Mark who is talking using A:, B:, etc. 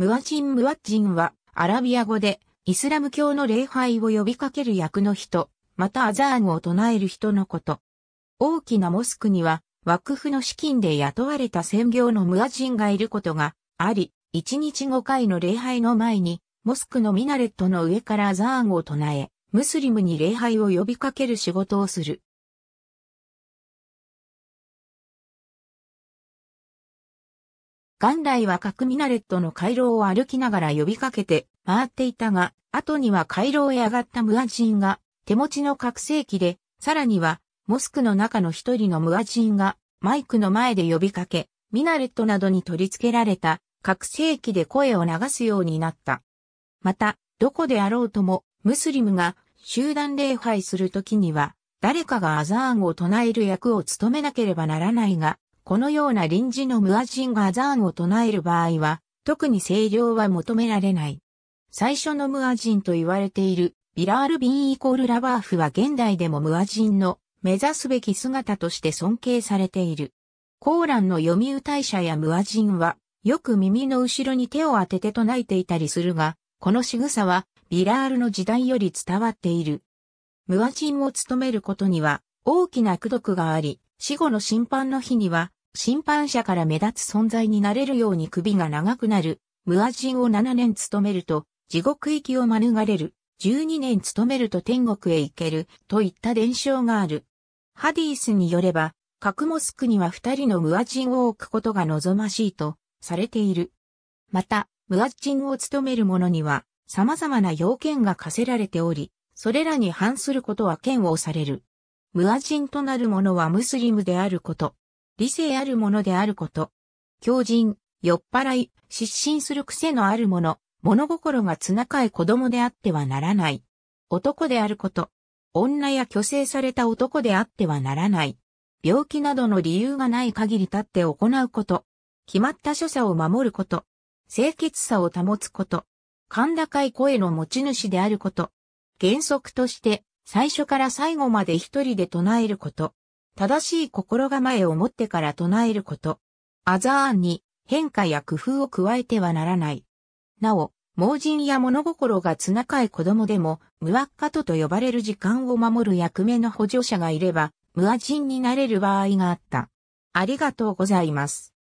A: ムアジン・ムアッジンは、アラビア語で、イスラム教の礼拝を呼びかける役の人、またアザーンを唱える人のこと。大きなモスクには、枠府の資金で雇われた専業のムアジンがいることがあり、1日5回の礼拝の前に、モスクのミナレットの上からアザーンを唱え、ムスリムに礼拝を呼びかける仕事をする。元来は各ミナレットの回廊を歩きながら呼びかけて回っていたが、後には回廊へ上がったムアジンが手持ちの覚醒器で、さらにはモスクの中の一人のムアジンがマイクの前で呼びかけ、ミナレットなどに取り付けられた覚醒器で声を流すようになった。また、どこであろうとも、ムスリムが集団礼拝するときには、誰かがアザーンを唱える役を務めなければならないが、このような臨時のムアジンがアザーンを唱える場合は、特に声量は求められない。最初のムアジンと言われている、ビラール・ビンイコール・ラバーフは現代でもムアジンの目指すべき姿として尊敬されている。コーランの読売大社やムアジンは、よく耳の後ろに手を当てて唱えていたりするが、この仕草は、ビラールの時代より伝わっている。ムアジンを務めることには、大きな苦毒があり、死後の審判の日には、審判者から目立つ存在になれるように首が長くなる、無ア人を7年務めると、地獄行きを免れる、12年務めると天国へ行ける、といった伝承がある。ハディースによれば、各モスクには二人の無ア人を置くことが望ましいと、されている。また、無ア人を務める者には、様々な要件が課せられており、それらに反することは嫌悪される。ムア人となる者はムスリムであること。理性ある者であること。狂人、酔っ払い、失神する癖のある者、物心がつなかい子供であってはならない。男であること。女や虚勢された男であってはならない。病気などの理由がない限り立って行うこと。決まった所作を守ること。清潔さを保つこと。甲高い声の持ち主であること。原則として、最初から最後まで一人で唱えること。正しい心構えを持ってから唱えること。アザーンに変化や工夫を加えてはならない。なお、盲人や物心がつなかい子供でも、ムワッカトと呼ばれる時間を守る役目の補助者がいれば、ムア人になれる場合があった。ありがとうございます。